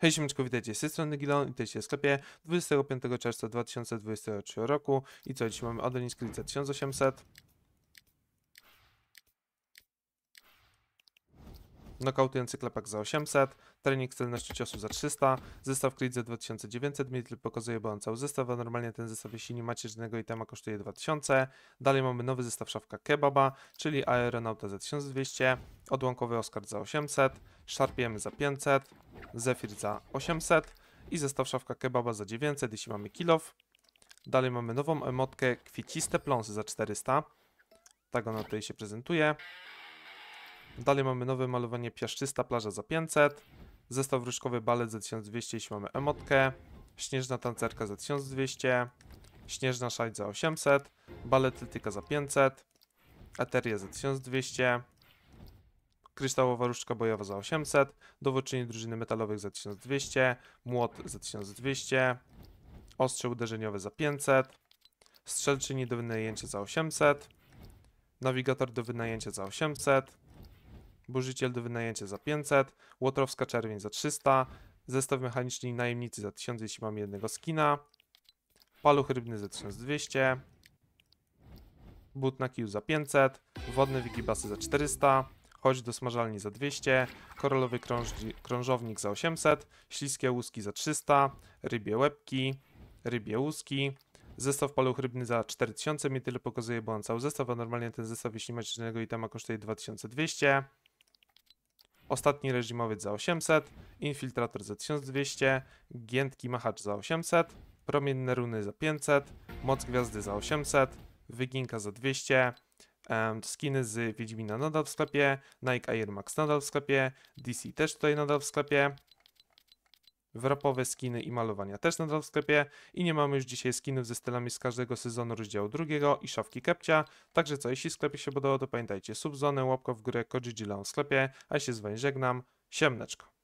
Hej siemeczko, witajcie z tej strony Gilon, się w sklepie 25 czerwca 2023 roku i co, dzisiaj mamy Odel Inskrypcja 1800 Nokautujący klepak za 800, trening celności ciosu za 300, zestaw klit 2900, mi tylko pokazuje, bo on cały zestaw, a normalnie ten zestaw, jeśli nie macie żadnego itema, kosztuje 2000. Dalej mamy nowy zestaw szafka kebaba, czyli aeronauta za 1200, Odłąkowy Oscar za 800, szarpiemy za 500, Zefir za 800 i zestaw szafka kebaba za 900, jeśli mamy kilof. Dalej mamy nową emotkę kwieciste pląsy za 400. Tak ona tutaj się prezentuje. Dalej mamy nowe malowanie piaszczysta plaża za 500. Zestaw różkowy balet za 1200, jeśli mamy emotkę. Śnieżna tancerka za 1200. Śnieżna szajt za 800. Balet tytyka za 500. Eteria za 1200 kryształowa różdżka bojowa za 800, dowódczyni drużyny metalowych za 1200, młot za 1200, ostrze uderzeniowe za 500, strzelczyni do wynajęcia za 800, nawigator do wynajęcia za 800, burzyciel do wynajęcia za 500, łotrowska czerwień za 300, zestaw mechaniczny najemnicy za 1000, jeśli mamy jednego skina, paluch rybny za 1200, but na kiju za 500, wodne wigibasy za 400, Chodź do smażalni za 200, koralowy krążdzi, krążownik za 800, śliskie łuski za 300, rybie łebki, rybie łuski, zestaw paluch rybny za 4000, mi tyle pokazuje, bo on cały zestaw, a normalnie ten zestaw, jeśli macie żadnego itema, kosztuje 2200. Ostatni reżimowiec za 800, infiltrator za 1200, giętki machacz za 800, promienne runy za 500, moc gwiazdy za 800, wyginka za 200, skiny z Wiedźmina nadal w sklepie, Nike Air Max nadal w sklepie, DC też tutaj nadal w sklepie. Wrapowe skiny i malowania też nadal w sklepie i nie mamy już dzisiaj skinów ze stylami z każdego sezonu rozdziału drugiego i szafki kepcia. Także co, jeśli sklepie się podobało, to pamiętajcie subzonę, łapka w górę, kodzidzila w sklepie, a ja się z wami żegnam, siemneczko.